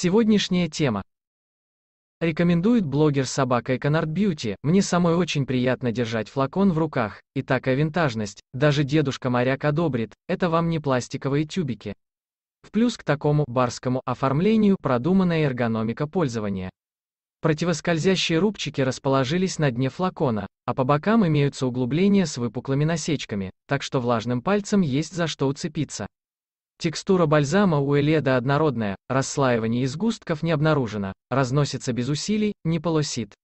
Сегодняшняя тема. Рекомендует блогер Собака Эконард Бьюти. Мне самой очень приятно держать флакон в руках, и такая винтажность, даже дедушка-моряк одобрит, это вам не пластиковые тюбики. В плюс к такому барскому оформлению продуманная эргономика пользования. Противоскользящие рубчики расположились на дне флакона, а по бокам имеются углубления с выпуклыми насечками, так что влажным пальцем есть за что уцепиться. Текстура бальзама у Эледа однородная, расслаивание изгустков не обнаружено, разносится без усилий, не полосит.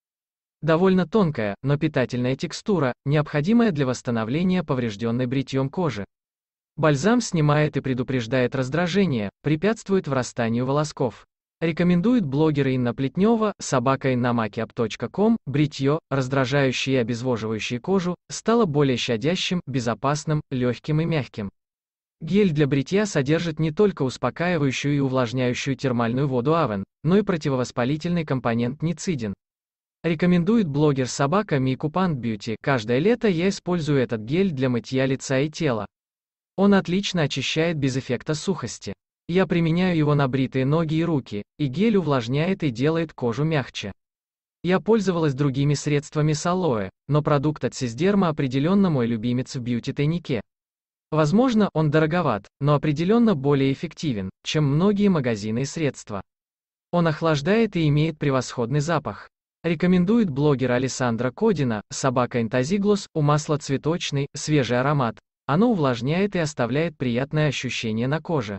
Довольно тонкая, но питательная текстура, необходимая для восстановления поврежденной бритьем кожи. Бальзам снимает и предупреждает раздражение, препятствует врастанию волосков. Рекомендует блогеры Инна Плетнева, собака innamakeup.com, бритье, раздражающее и обезвоживающее кожу, стало более щадящим, безопасным, легким и мягким. Гель для бритья содержит не только успокаивающую и увлажняющую термальную воду Авен, но и противовоспалительный компонент ницидин. Рекомендует блогер собака Мику Бьюти. Каждое лето я использую этот гель для мытья лица и тела. Он отлично очищает без эффекта сухости. Я применяю его на бритые ноги и руки, и гель увлажняет и делает кожу мягче. Я пользовалась другими средствами с алоэ, но продукт от Сиздерма определенно мой любимец в бьюти-тайнике. Возможно, он дороговат, но определенно более эффективен, чем многие магазины и средства. Он охлаждает и имеет превосходный запах. Рекомендует блогер Александра Кодина, собака Интазиглос, у масла цветочный, свежий аромат. Оно увлажняет и оставляет приятное ощущение на коже.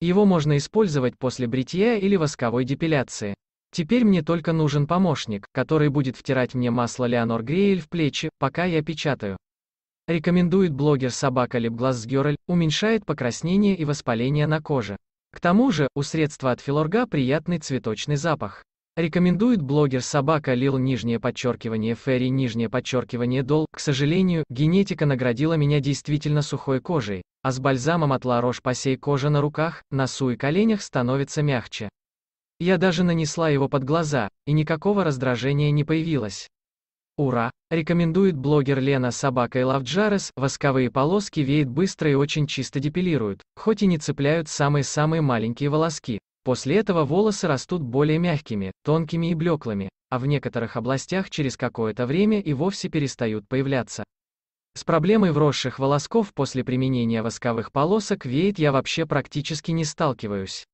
Его можно использовать после бритья или восковой депиляции. Теперь мне только нужен помощник, который будет втирать мне масло Леонор Грейль в плечи, пока я печатаю рекомендует блогер собака Липглаз Герль, уменьшает покраснение и воспаление на коже. К тому же, у средства от филорга приятный цветочный запах. Рекомендует блогер собака Лил нижнее подчеркивание Ферри нижнее подчеркивание Дол. К сожалению, генетика наградила меня действительно сухой кожей, а с бальзамом от La Roche-Posay кожа на руках, носу и коленях становится мягче. Я даже нанесла его под глаза, и никакого раздражения не появилось. Ура! Рекомендует блогер Лена Собака и Лавджарес, восковые полоски веет быстро и очень чисто депилируют, хоть и не цепляют самые-самые маленькие волоски. После этого волосы растут более мягкими, тонкими и блеклыми, а в некоторых областях через какое-то время и вовсе перестают появляться. С проблемой вросших волосков после применения восковых полосок веет я вообще практически не сталкиваюсь.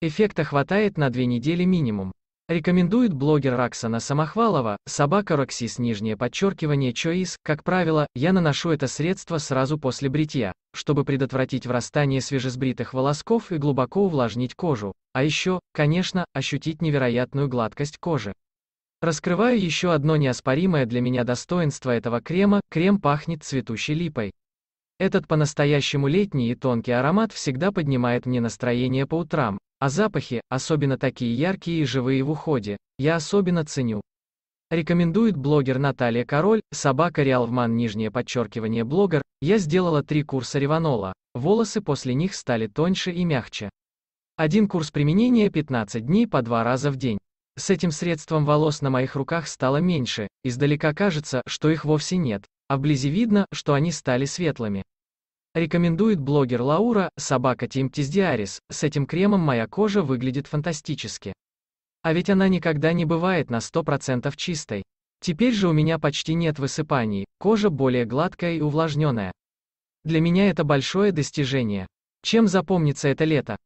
Эффекта хватает на две недели минимум. Рекомендует блогер Раксана Самохвалова, собака Роксис нижнее подчеркивание Чоис, как правило, я наношу это средство сразу после бритья, чтобы предотвратить врастание свежесбритых волосков и глубоко увлажнить кожу, а еще, конечно, ощутить невероятную гладкость кожи. Раскрываю еще одно неоспоримое для меня достоинство этого крема, крем пахнет цветущей липой. Этот по-настоящему летний и тонкий аромат всегда поднимает мне настроение по утрам, а запахи, особенно такие яркие и живые в уходе, я особенно ценю. Рекомендует блогер Наталья Король, собака Реалвман, нижнее подчеркивание блогер, я сделала три курса реванола, волосы после них стали тоньше и мягче. Один курс применения 15 дней по два раза в день. С этим средством волос на моих руках стало меньше, издалека кажется, что их вовсе нет, а вблизи видно, что они стали светлыми. Рекомендует блогер Лаура, собака Тимптис Диарис, с этим кремом моя кожа выглядит фантастически. А ведь она никогда не бывает на 100% чистой. Теперь же у меня почти нет высыпаний, кожа более гладкая и увлажненная. Для меня это большое достижение. Чем запомнится это лето?